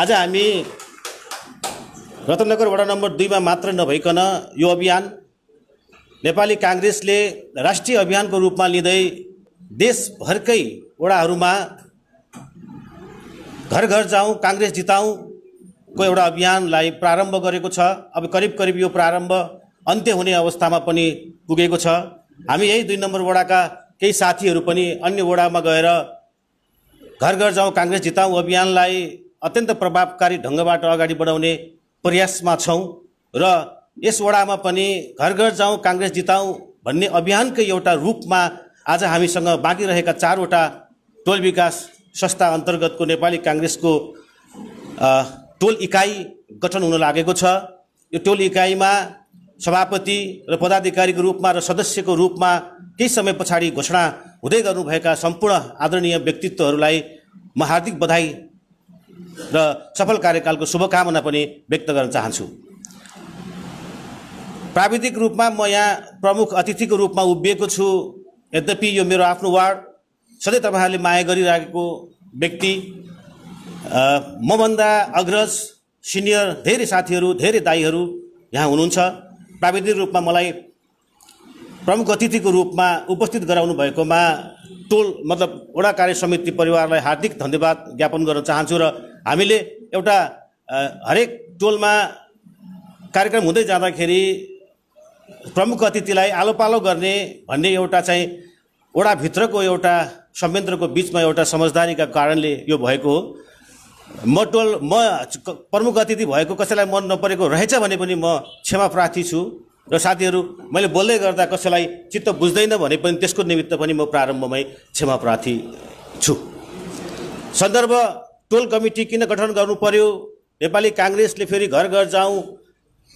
आज हामी रतनगर वडा नम्बर दुईमा मात्र नभइकन यो अभियान नेपाली काङ्ग्रेसले राष्ट्रिय अभियानको रूपमा लिँदै देशभरकै वडाहरूमा घर घर जाउँ काङ्ग्रेस को एउटा अभियानलाई प्रारम्भ गरेको छ अब करिब करिब यो प्रारम्भ अन्त्य हुने अवस्थामा पनि पुगेको छ हामी यही दुई नम्बर वडाका केही साथीहरू पनि अन्य वडामा गएर घर घर जाउँ काङ्ग्रेस जिताउँ अभियानलाई अत्यन्त प्रभावकारी ढङ्गबाट अगाडि बढाउने प्रयासमा छौँ र यस वडामा पनि घर घर जाउँ काङ्ग्रेस जिताउँ भन्ने अभियानकै एउटा रूपमा आज हामीसँग बाँकी रहेका चारवटा टोल विकास संस्था अन्तर्गतको नेपाली काङ्ग्रेसको टोल इकाइ गठन हुन लागेको छ यो टोल इकाइमा सभापति र पदाधिकारीको रूपमा र सदस्यको रूपमा केही समय पछाडि घोषणा हुँदै गर्नुभएका सम्पूर्ण आदरणीय व्यक्तित्वहरूलाई म हार्दिक बधाई र सफल कार्यकालको शुभकामना पनि व्यक्त गर्न चाहन्छु प्राविधिक रूपमा म यहाँ प्रमुख अतिथिको रूपमा उभिएको छु यद्यपि यो मेरो आफ्नो वार्ड सधैँ तपाईँहरूले माया गरिरहेको व्यक्ति मभन्दा अग्रज सिनियर धेरै साथीहरू धेरै दाईहरू यहाँ हुनुहुन्छ प्राविधिक रूपमा मलाई प्रमुख अतिथिको रूपमा उपस्थित गराउनु भएकोमा टोल मतलब वडा कार्य समिति परिवारलाई हार्दिक धन्यवाद ज्ञापन गर्न चाहन्छु र हामीले एउटा हरेक टोलमा कार्यक्रम हुँदै जाँदाखेरि प्रमुख अतिथिलाई आलो पालो गर्ने भन्ने एउटा चाहिँ वडाभित्रको एउटा संयन्त्रको बिचमा एउटा समझदारीका कारणले यो भएको हो म टोल म प्रमुख अतिथि भएको कसैलाई मन नपरेको रहेछ भने पनि म क्षमा प्रार्थी छु र साथीहरू मैले बोल्दै गर्दा कसैलाई चित्त बुझ्दैन भने पनि त्यसको निमित्त पनि म प्रारम्भमै क्षमा प्रार्थी छु सन्दर्भ टोल कमिटी किन गठन गर्नु पर्यो नेपाली काङ्ग्रेसले फेरि घर घर जाउँ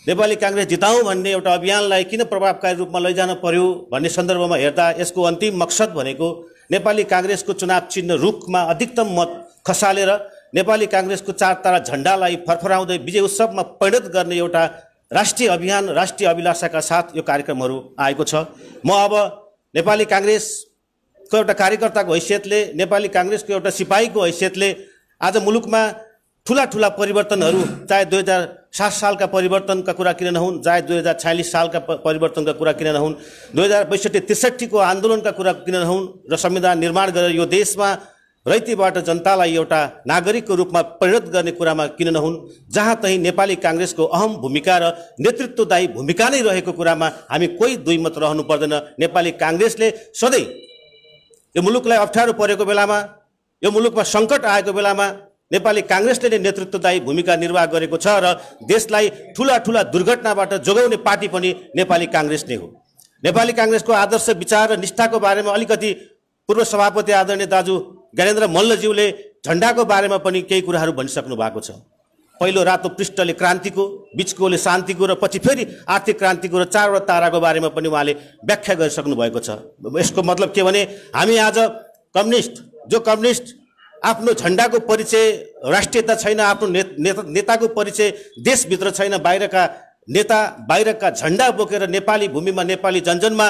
नेपाली काङ्ग्रेस जिताउँ भन्ने एउटा अभियानलाई किन प्रभावकारी रूपमा लैजान पर्यो भन्ने सन्दर्भमा हेर्दा यसको अन्तिम मकसद भनेको नेपाली काङ्ग्रेसको चुनाव चिन्ह रुखमा अधिकतम मत खसालेर नेपाली काङ्ग्रेसको चार तारा झन्डालाई फरफराउँदै विजय उत्सवमा परिणत गर्ने एउटा राष्ट्रिय अभियान राष्ट्रिय अभिलाषाका साथ यो कार्यक्रमहरू आएको छ म अब नेपाली काङ्ग्रेसको एउटा कार्यकर्ताको हैसियतले नेपाली काङ्ग्रेसको एउटा सिपाहीको हैसियतले आज मुलुकमा ठुला ठुला परिवर्तनहरू चाहे दुई हजार सात सालका परिवर्तनका कुरा किन नहुन् चाहे दुई हजार छयालिस सालका परिवर्तनका कुरा किन नहुन् दुई हजार बैसठी त्रिसठीको आन्दोलनका कुरा किन नहुन् र संविधान निर्माण गरेर यो देशमा रैतीबाट जनतालाई एउटा नागरिकको रूपमा परिणत गर्ने कुरामा किन नहुन् जहाँ तहीँ नेपाली काङ्ग्रेसको अहम भूमिका र नेतृत्वदायी भूमिका नै रहेको कुरामा हामी कोही दुई मत रहनु पर्दैन नेपाली काङ्ग्रेसले सधैँ यो मुलुकलाई अप्ठ्यारो परेको बेलामा यो मुलुकमा सङ्कट आएको बेलामा नेपाली काङ्ग्रेसले नै नेतृत्वदायी भूमिका निर्वाह गरेको छ र देशलाई ठुला ठुला दुर्घटनाबाट जोगाउने पार्टी पनि नेपाली काङ्ग्रेस नै हो नेपाली काङ्ग्रेसको आदर्श विचार र निष्ठाको बारेमा अलिकति पूर्व सभापति आदरणीय दाजु ज्ञानेन्द्र मल्लज्यूले झन्डाको बारेमा पनि केही कुराहरू भनिसक्नु भएको छ पहिलो रातो पृष्ठले क्रान्तिको बिचकोले शान्तिको र पछि फेरि आर्थिक क्रान्तिको र चारवटा ताराको बारेमा पनि उहाँले व्याख्या गरिसक्नु भएको छ यसको मतलब के भने हामी आज कम्युनिस्ट जो कम्युनिस्ट आफ्नो झन्डाको परिचय राष्ट्रियता छैन आफ्नो ने, नेता नेताको परिचय देशभित्र छैन बाहिरका नेता बाहिरका झन्डा बोकेर नेपाली भूमिमा नेपाली जनजनमा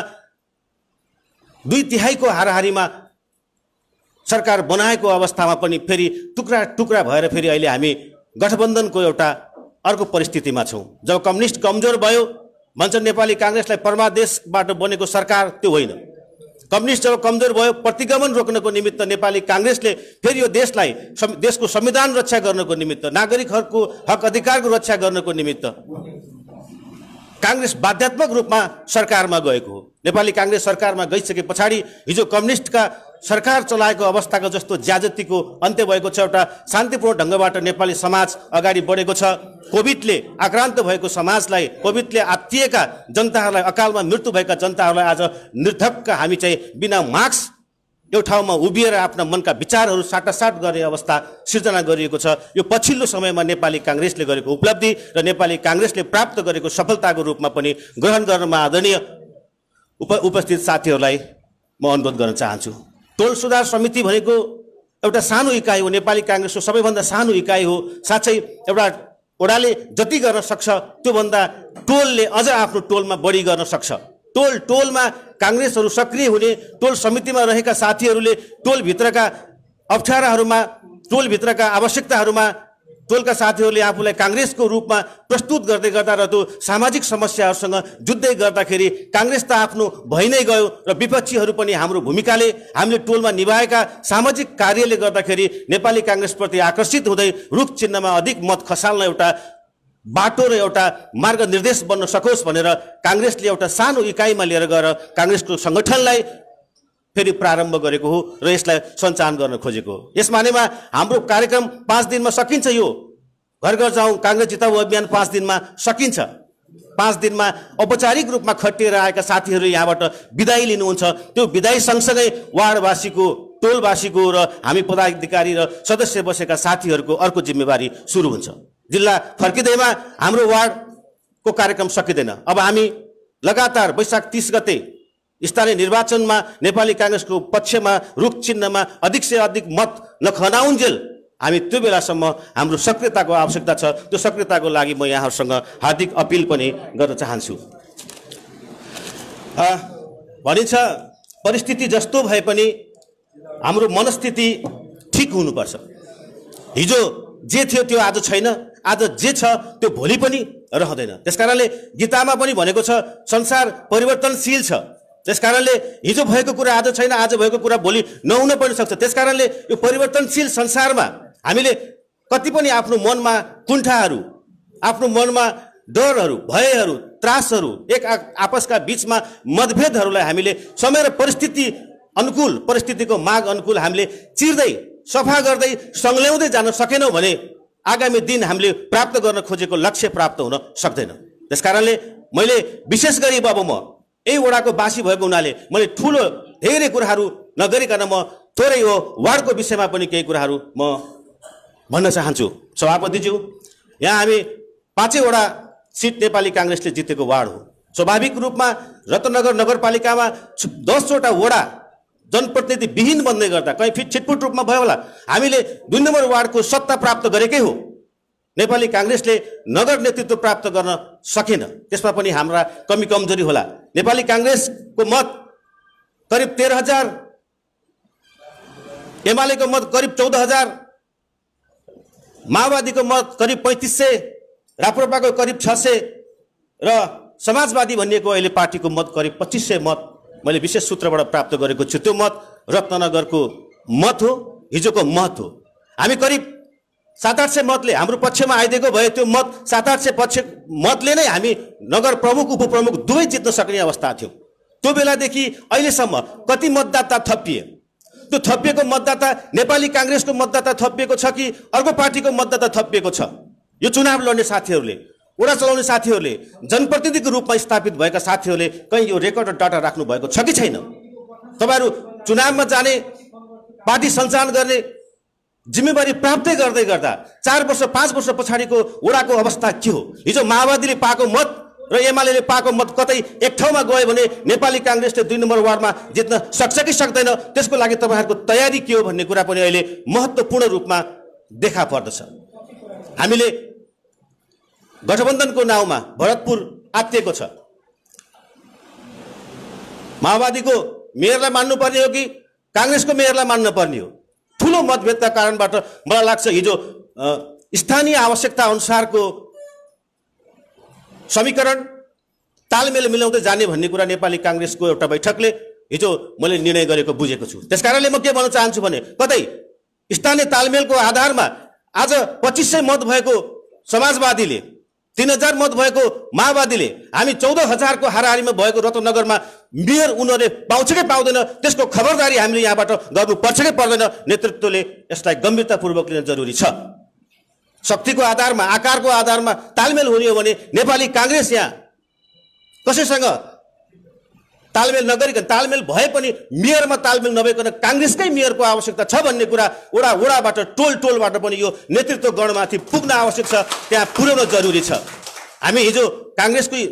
दुई तिहाईको हाराहारीमा सरकार बनाएको अवस्थामा पनि फेरि टुक्रा टुक्रा भएर फेरि अहिले हामी गठबन्धनको एउटा अर्को परिस्थितिमा छौँ जब कम्युनिस्ट कमजोर भयो भन्छन् नेपाली काङ्ग्रेसलाई परमादेशबाट बनेको सरकार त्यो होइन कम्युनिस्ट जब कमजोर भयो प्रतिगमन रोक्नको निमित्त नेपाली काङ्ग्रेसले फेरि यो देशलाई देशको संविधान रक्षा गर्नको निमित्त नागरिकहरूको हक अधिकारको रक्षा गर्नको निमित्त काङ्ग्रेस बाध्यात्मक रूपमा सरकारमा गएको हो नेपाली काङ्ग्रेस सरकारमा गइसके पछाडि हिजो कम्युनिस्टका सरकार चलाएको अवस्थाको जस्तो ज्याजतिको अन्त्य भएको छ एउटा शान्तिपूर्ण ढङ्गबाट नेपाली समाज अगाडि बढेको छ कोभिडले आक्रान्त भएको समाजलाई कोभिडले आत्तिएका जनताहरूलाई अकालमा मृत्यु भएका जनताहरूलाई आज निर्धक्क हामी चाहिँ बिना मास्क यो ठाउँमा उभिएर आफ्ना मनका विचारहरू साटासाट गर्ने अवस्था सिर्जना गरिएको छ यो पछिल्लो समयमा नेपाली काङ्ग्रेसले गरेको उपलब्धि र नेपाली काङ्ग्रेसले प्राप्त गरेको सफलताको रूपमा पनि ग्रहण गर्नमा आदरणीय उप उपस्थित साथीहरूलाई म अनुरोध गर्न चाहन्छु टोल सुधार समिति भनेको एउटा सानो इकाइ हो नेपाली काङ्ग्रेसको सबैभन्दा सानो इकाइ हो साँच्चै एउटा ओडाले जति गर्न सक्छ त्योभन्दा टोलले अझ आफ्नो टोलमा बढी गर्न सक्छ टोल टोलमा काङ्ग्रेसहरू सक्रिय हुने टोल समितिमा रहेका साथीहरूले टोलभित्रका अप्ठ्याराहरूमा टोलभित्रका आवश्यकताहरूमा टोलका साथीहरूले आफूलाई काङ्ग्रेसको रूपमा प्रस्तुत गर्दै गर्दा र त्यो सामाजिक समस्याहरूसँग जुझ्दै गर्दाखेरि काङ्ग्रेस त आफ्नो भइ नै गयो र विपक्षीहरू पनि हाम्रो भूमिकाले हामीले टोलमा निभाएका सामाजिक कार्यले गर्दाखेरि नेपाली काङ्ग्रेसप्रति आकर्षित हुँदै रुख चिन्हमा अधिक मत खसाल्न एउटा बाटो र एउटा मार्ग निर्देश बन्न सकोस् भनेर काङ्ग्रेसले एउटा सानो इकाइमा लिएर गएर काङ्ग्रेसको सङ्गठनलाई फेरि प्रारम्भ गरेको हो र यसलाई सञ्चालन गर्न खोजेको हो यस मानेमा हाम्रो कार्यक्रम पाँच दिनमा सकिन्छ यो घर घर जाउँ काङ्ग्रेस जिताउ अभियान पाँच दिनमा सकिन्छ पाँच दिनमा औपचारिक रूपमा खटिएर आएका साथीहरू यहाँबाट विदाई लिनुहुन्छ त्यो विदाई सँगसँगै वार्डवासीको टोलवासीको र हामी पदाधिकारी र सदस्य बसेका साथीहरूको अर्को जिम्मेवारी सुरु हुन्छ जिल्ला फर्किँदैमा हाम्रो वार्डको कार्यक्रम सकिँदैन अब हामी लगातार वैशाख तिस गते स्थानीय निर्वाचनमा नेपाली काङ्ग्रेसको पक्षमा रुख चिन्हमा अधिक से अधिक मत नखनाउन्जेल हामी त्यो बेलासम्म हाम्रो सक्रियताको आवश्यकता छ त्यो सक्रियताको लागि म यहाँहरूसँग हार्दिक अपिल पनि गर्न चाहन्छु भनिन्छ परिस्थिति जस्तो भए पनि हाम्रो मनस्थिति ठिक हुनुपर्छ हिजो जे थियो त्यो आज छैन आज जे छ त्यो भोलि पनि रहँदैन त्यस कारणले गीतामा पनि भनेको छ संसार परिवर्तनशील छ त्यस कारणले हिजो भएको कुरा आज छैन आज भएको कुरा भोलि नहुन पनि सक्छ त्यस कारणले यो परिवर्तनशील संसारमा हामीले कति पनि आफ्नो मनमा कुण्ठाहरू आफ्नो मनमा डरहरू भयहरू त्रासहरू एक आपसका बिचमा मतभेदहरूलाई हामीले समय र परिस्थिति अनुकूल परिस्थितिको माग अनुकूल हामीले चिर्दै सफा गर्दै सङ्ल्याउँदै जान सकेनौँ भने आगामी दिन हामीले प्राप्त गर्न खोजेको लक्ष्य प्राप्त हुन सक्दैन त्यस कारणले मैले विशेष गरी अब म यही वडाको बासी भएको हुनाले मैले ठुलो धेरै कुराहरू नगरिकन म थोरै हो वार्डको विषयमा पनि केही कुराहरू म भन्न चाहन्छु सभापतिज्यू यहाँ हामी पाँचैवटा सिट नेपाली काङ्ग्रेसले जितेको वार्ड हो स्वाभाविक रूपमा रत्नगर नगरपालिकामा दसवटा वडा जनप्रतिनिधि विहीन बन्दै गर्दा कहीँ फिट छिटपुट रूपमा भयो होला हामीले दुई नम्बर वार्डको सत्ता प्राप्त गरेकै हो नेपाली काङ्ग्रेसले नगर नेतृत्व प्राप्त गर्न सकेन त्यसमा पनि हाम्रा कमी कमजोरी होला नेपाली काङ्ग्रेसको मत करिब तेह्र हजार एमालेको मत करिब चौध हजार माओवादीको मत करिब पैँतिस सय राप्रपाको करिब छ सय र समाजवादी भनिएको अहिले पार्टीको मत करिब पच्चिस सय मत मैले विशेष सूत्रबाट प्राप्त गरेको छु त्यो मत रत्नगरको मत हो हिजोको मत हो हामी करिब सात आठ सय मतले हाम्रो पक्षमा आइदिएको भए त्यो मत सात आठ सय पक्ष मतले नै हामी नगर प्रमुख उपप्रमुख दुवै जित्न सक्ने अवस्था थियो त्यो बेलादेखि अहिलेसम्म कति मतदाता थपिए त्यो थपिएको मतदाता नेपाली काङ्ग्रेसको मतदाता थपिएको छ कि अर्को पार्टीको मतदाता थपिएको छ यो चुनाव लड्ने साथीहरूले ओडा चलाउने साथीहरूले जनप्रतिनिधिको रूपमा स्थापित भएका साथीहरूले कहीँ यो रेकर्ड र डाटा राख्नु भएको छ कि छैन तपाईँहरू चुनावमा जाने पार्टी सञ्चालन गर्ने जिम्मेवारी प्राप्तै गर्दै गर्दा चार वर्ष पाँच वर्ष पछाडिको वडाको अवस्था के हो हिजो माओवादीले पाएको मत र एमाले पाएको मत कतै एक ठाउँमा गयो भने नेपाली काङ्ग्रेसले दुई नम्बर वार्डमा जित्न सक्छ कि सक्दैन त्यसको लागि तपाईँहरूको तयारी के हो भन्ने कुरा पनि अहिले महत्त्वपूर्ण रूपमा देखा पर्दछ हामीले गठबन्धनको नाउँमा भरतपुर आत्तिएको छ माओवादीको मेयरलाई मान्नुपर्ने हो कि काङ्ग्रेसको मेयरलाई मान्नुपर्ने हो ठुलो मतभेदका कारणबाट मलाई लाग्छ हिजो स्थानीय आवश्यकता अनुसारको समीकरण तालमेल मिलाउँदै जाने भन्ने कुरा नेपाली काङ्ग्रेसको एउटा बैठकले हिजो मैले निर्णय गरेको बुझेको छु त्यस म के भन्न चाहन्छु भने कतै स्थानीय तालमेलको आधारमा आज पच्चिस सय मत भएको समाजवादीले तिन हजार मत भएको माओवादीले हामी चौध हजारको हाराहारीमा भएको रत्नगरमा मेयर उनीहरूले पाउँछ कि पाउँदैन त्यसको खबरदारी हामीले यहाँबाट गर्नुपर्छ कि पर्दैन नेतृत्वले यसलाई गम्भीरतापूर्वक लिन जरुरी छ शक्तिको आधारमा आकारको आधारमा तालमेल हुने हो भने नेपाली काङ्ग्रेस यहाँ कसैसँग तालमेल नगरिकन तालमेल भए पनि मेयरमा तालमेल नभइकन काङ्ग्रेसकै मेयरको आवश्यकता छ भन्ने कुरा वडा वडाबाट टोल टोलबाट पनि यो नेतृत्व गणमाथि पुग्न आवश्यक छ त्यहाँ पुर्याउन जरुरी छ हामी हिजो काङ्ग्रेसकै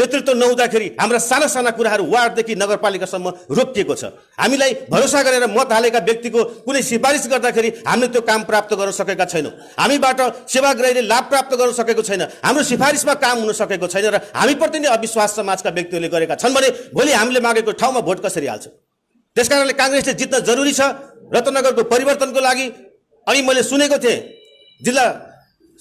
नेतृत्व नहुँदाखेरि हाम्रा साना साना कुराहरू वार्डदेखि नगरपालिकासम्म रोकिएको छ हामीलाई भरोसा गरेर मत हालेका व्यक्तिको कुनै सिफारिस गर्दाखेरि हामीले त्यो काम प्राप्त गर्न सकेका छैनौँ हामीबाट सेवाग्राहीले लाभ प्राप्त गर्न सकेको छैन हाम्रो सिफारिसमा काम हुन सकेको छैन र हामीप्रति नै अविश्वास समाजका व्यक्तिहरूले गरेका छन् भने भोलि हामीले मागेको ठाउँमा भोट कसरी हाल्छ त्यस कारणले काङ्ग्रेसले जित्न जरुरी छ रत्नगरको परिवर्तनको लागि अनि मैले सुनेको थिएँ जिल्ला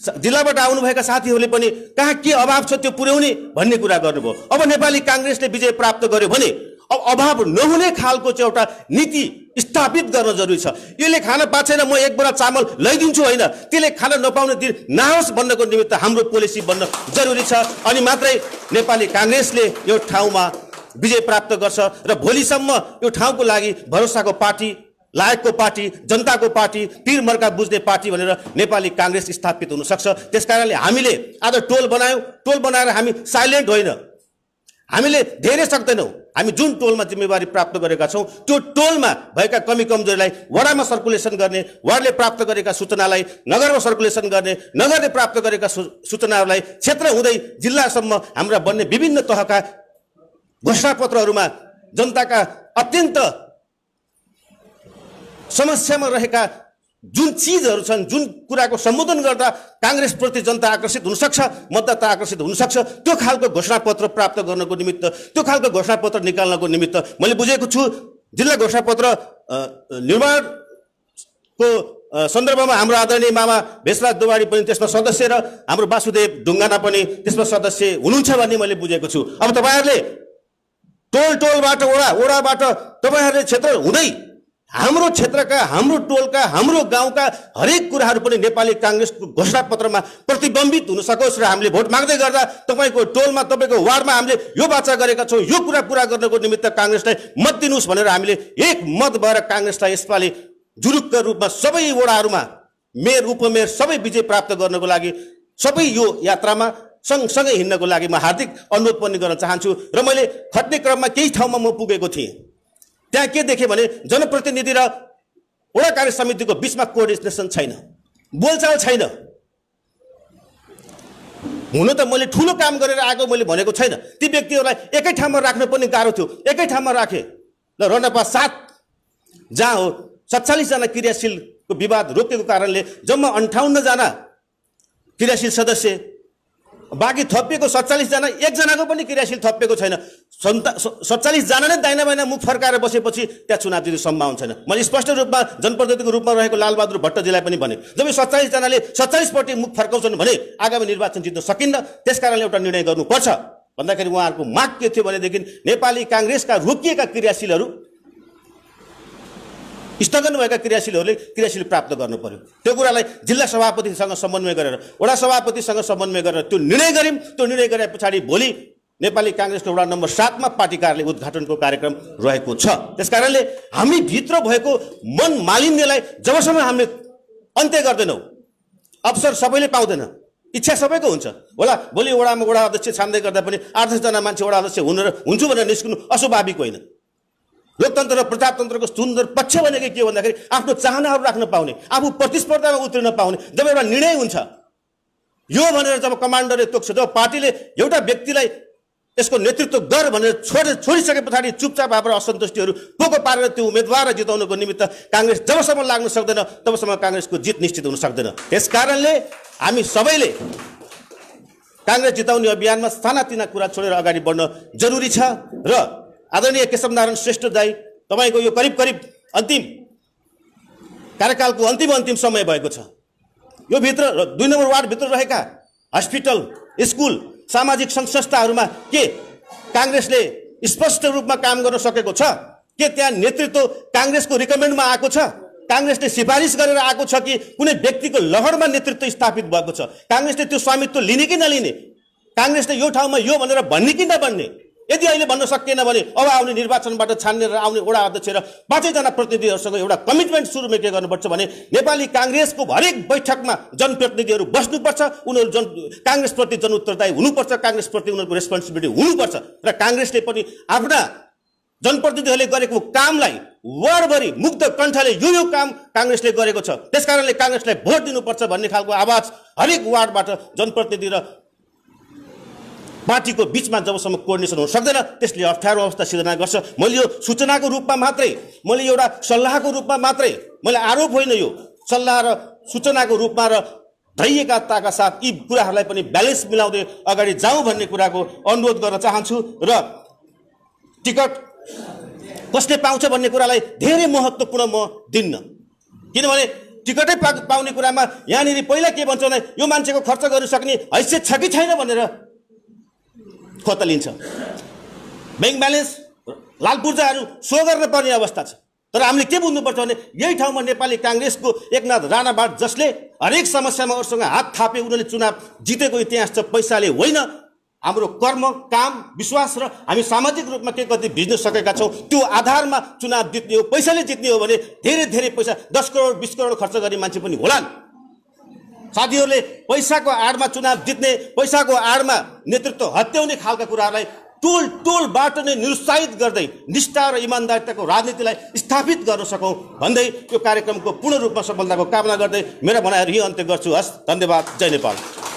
जिल्लाबाट आउनुभएका साथीहरूले पनि कहाँ के अभाव छ त्यो पुर्याउने भन्ने कुरा गर्नुभयो अब नेपाली काङ्ग्रेसले विजय प्राप्त गर्यो भने अब अभाव नहुने खालको चाहिँ एउटा नीति स्थापित गर्न जरुरी छ यसले खाना पाछेन म एक बोरा चामल लैदिन्छु होइन त्यसले खाना नपाउने दिन नहोस् भन्नको निमित्त हाम्रो पोलिसी बन्न जरुरी छ अनि मात्रै नेपाली काङ्ग्रेसले यो ठाउँमा विजय प्राप्त गर्छ र भोलिसम्म यो ठाउँको लागि भरोसाको पार्टी लायकको पार्टी जनताको पार्टी पिर मर्का बुझ्ने पार्टी भनेर नेपाली काङ्ग्रेस स्थापित हुनसक्छ त्यस कारणले हामीले आज टोल बनायौँ टोल बनाएर हामी साइलेन्ट होइन हामीले धेरै सक्दैनौँ हामी जुन टोलमा जिम्मेवारी प्राप्त गरेका छौँ त्यो टोलमा भएका कमी कमजोरीलाई वडामा सर्कुलेसन गर्ने वार्डले प्राप्त गरेका सूचनालाई नगरमा सर्कुलेसन गर्ने नगरले प्राप्त गरेका सूचनाहरूलाई क्षेत्र हुँदै जिल्लासम्म हाम्रा बन्ने विभिन्न तहका घोषणापत्रहरूमा जनताका अत्यन्त समस्यामा रहेका जुन चिजहरू छन् जुन कुराको सम्बोधन गर्दा काङ्ग्रेसप्रति जनता आकर्षित हुनसक्छ मतदाता आकर्षित हुनसक्छ त्यो खालको घोषणापत्र प्राप्त गर्नको निमित्त त्यो खालको घोषणापत्र निकाल्नको निमित्त मैले बुझेको छु जिल्ला घोषणापत्र निर्माणको सन्दर्भमा हाम्रो आदरणीय मामा भेषराज दुवारी पनि त्यसमा सदस्य र हाम्रो वासुदेव ढुङ्गाना पनि त्यसमा सदस्य हुनुहुन्छ भन्ने मैले बुझेको छु अब तपाईँहरूले टोल टोलबाट ओडा वडाबाट तपाईँहरूले क्षेत्र हुँदै हाम्रो क्षेत्रका हाम्रो टोलका हाम्रो गाउँका हरेक कुराहरू पनि नेपाली काङ्ग्रेसको घोषणापत्रमा प्रतिबम्बित हुन सकोस् र हामीले भोट माग्दै गर्दा तपाईँको टोलमा तपाईँको वार्डमा हामीले यो बाचा गरेका छौँ यो कुरा पुरा गर्नको निमित्त काङ्ग्रेसलाई मत दिनुहोस् भनेर हामीले एक मत भएर काङ्ग्रेसलाई यसपालि जुरुक्क रूपमा सबै वडाहरूमा मेयर उपमेयर सबै विजय प्राप्त गर्नको लागि सबै यो यात्रामा सँगसँगै हिँड्नको लागि म हार्दिक अनुरोध पनि गर्न चाहन्छु र मैले खट्ने क्रममा केही ठाउँमा म पुगेको थिएँ त्यहाँ के देखेँ भने जनप्रतिनिधि र वडा कार्य समितिको बिचमा कोअर्डिनेसन छैन बोलचाल छैन हुन त मैले ठुलो काम गरेर आएको मैले भनेको छैन ती व्यक्तिहरूलाई एकै ठाउँमा राख्नु पनि गाह्रो थियो एकै ठाउँमा राखेँ र रनपा सात जहाँ हो सत्तालिसजना क्रियाशीलको विवाद रोकेको कारणले जम्मा अन्ठाउन्नजना क्रियाशील सदस्य बाँकी थपिएको सत्तालिसजना एकजनाको पनि क्रियाशील थपिएको छैन सन्ता सत्तालिसजना नै दाहिना बाहिना मुख फर्काएर बसेपछि त्यहाँ चुनाव जित्ने सम्भावना छैन मैले स्पष्ट रूपमा जनप्रतिनिधिको रूपमा रहेको लालबहादुर भट्टजीलाई पनि भने जब सत्तालिसजनाले सत्तालिसपट्टि मुख फर्काउँछन् भने आगामी निर्वाचन जित्न सकिन्न त्यस कारणले एउटा निर्णय गर्नुपर्छ भन्दाखेरि उहाँहरूको माग के थियो भनेदेखि नेपाली काङ्ग्रेसका रोकिएका क्रियाशीलहरू स्थगन भएका क्रियाशीलहरूले क्रियाशील प्राप्त गर्नु पऱ्यो त्यो कुरालाई जिल्ला सभापतिसँग समन्वय गरेर वडा सभापतिसँग समन्वय गरेर त्यो निर्णय गऱ्यौँ त्यो निर्णय गरे पछाडि भोलि नेपाली काङ्ग्रेसको वडा नम्बर सातमा पार्टी कार्यालय उद्घाटनको कार्यक्रम रहेको छ त्यस कारणले हामीभित्र भएको मन मालिन्यलाई जबसम्म हामीले अन्त्य गर्दैनौँ अवसर सबैले पाउँदैन इच्छा सबैको हुन्छ होला भोलि वडामा वडा अध्यक्ष छान्दै गर्दा पनि आठ दसजना मान्छे वडा अध्यक्ष हुनु हुन्छु भनेर निस्कनु अस्वाभाविक होइन लोकतन्त्र र प्रजातन्त्रको सुन्दर पक्ष भनेको के भन्दाखेरि आफ्नो चाहनाहरू राख्न पाउने आफू प्रतिस्पर्धामा उत्रिन पाउने जब एउटा निर्णय हुन्छ यो भनेर जब कमान्डरले तोक्छ जब पार्टीले एउटा व्यक्तिलाई त्यसको नेतृत्व गर भनेर छोडे छोडिसके पछाडि चुपचाप आएर असन्तुष्टिहरू पोको पारेर त्यो उम्मेद्वार जिताउनुको निमित्त काङ्ग्रेस जबसम्म लाग्न सक्दैन तबसम्म काङ्ग्रेसको जित निश्चित हुन सक्दैन त्यस कारणले हामी सबैले काङ्ग्रेस जिताउने अभियानमा सानातिना कुरा छोडेर अगाडि बढ्न जरुरी छ र आदरणीय केशवनारायण श्रेष्ठ दाई तपाईँको यो करिब करिब अन्तिम कार्यकालको अन्तिम अन्तिम समय भएको छ यो भित्र दुई नम्बर वार्डभित्र रहेका हस्पिटल स्कुल सामाजिक सङ्घ संस्थाहरूमा के काङ्ग्रेसले स्पष्ट रूपमा काम गर्न सकेको छ के त्यहाँ नेतृत्व काङ्ग्रेसको रिकमेन्डमा आएको छ काङ्ग्रेसले सिफारिस गरेर आएको छ कि कुनै व्यक्तिको लहरमा नेतृत्व स्थापित भएको छ काङ्ग्रेसले त्यो स्वामित्व लिने कि नलिने काङ्ग्रेसले यो ठाउँमा यो भनेर भन्ने कि नभन्ने यदि अहिले भन्न सकिएन भने अब आउने निर्वाचनबाट छान्ने आउने वडा अध्यक्ष र पाँचैजना प्रतिनिधिहरूसँग एउटा कमिटमेन्ट सुरुमा के गर्नुपर्छ भने नेपाली काङ्ग्रेसको हरेक बैठकमा जनप्रतिनिधिहरू बस्नुपर्छ उनीहरू जन काङ्ग्रेसप्रति जनउत्तरदायी हुनुपर्छ काङ्ग्रेसप्रति उनीहरूको रेस्पोन्सिबिलिटी हुनुपर्छ र काङ्ग्रेसले पनि आफ्ना जनप्रतिनिधिहरूले गरेको कामलाई वर्डभरि मुक्त कण्ठले यो यो काम काङ्ग्रेसले गरेको छ त्यसकारणले काङ्ग्रेसलाई भोट दिनुपर्छ भन्ने खालको आवाज हरेक वार्डबाट जनप्रतिनिधि र पार्टीको बिचमा जबसम्म कोर्डिनेसन हुन सक्दैन त्यसले अप्ठ्यारो अवस्था सिर्जना गर्छ मैले यो सूचनाको रूपमा मात्रै मैले एउटा सल्लाहको रूपमा मात्रै मैले आरोप होइन यो सल्लाह र सूचनाको रूपमा र धैर्यताका साथ यी कुराहरूलाई पनि ब्यालेन्स मिलाउँदै अगाडि जाउँ भन्ने कुराको अनुरोध गर्न चाहन्छु र टिकट कसले पाउँछ भन्ने कुरालाई धेरै महत्त्वपूर्ण म दिन्न किनभने टिकटै पा पाउने कुरामा यहाँनिर पहिला के भन्छ भने यो मान्छेको खर्च गर्न सक्ने हैसियत छ कि छैन भनेर खतलिन्छ ब्याङ्क ब्यालेन्स लाल पूर्जाहरू सो गर्न पर्ने अवस्था छ तर हामीले के बुझ्नुपर्छ भने यही ठाउँमा नेपाली काङ्ग्रेसको एकनाथ राणाबाट जसले हरेक समस्यामा उसँग हात थापे उनीहरूले चुनाव जितेको इतिहास छ पैसाले होइन हाम्रो कर्म काम विश्वास र हामी सामाजिक रूपमा के कति भिज्न सकेका छौँ त्यो आधारमा चुनाव जित्ने हो पैसाले जित्ने हो भने धेरै धेरै पैसा दस करोड बिस करोड खर्च गर्ने मान्छे पनि होलान् साथीहरूले पैसाको आडमा चुनाव जित्ने पैसाको आडमा नेतृत्व हत्याउने खालका कुराहरूलाई टोल टोलबाट नै निरुत्साहित गर्दै निष्ठा र इमान्दारिताको राजनीतिलाई स्थापित गर्न सकौँ भन्दै यो कार्यक्रमको पूर्ण रूपमा सफलताको कामना गर्दै मेरा भनाइहरू यही अन्त्य गर्छु हस् धन्यवाद जय नेपाल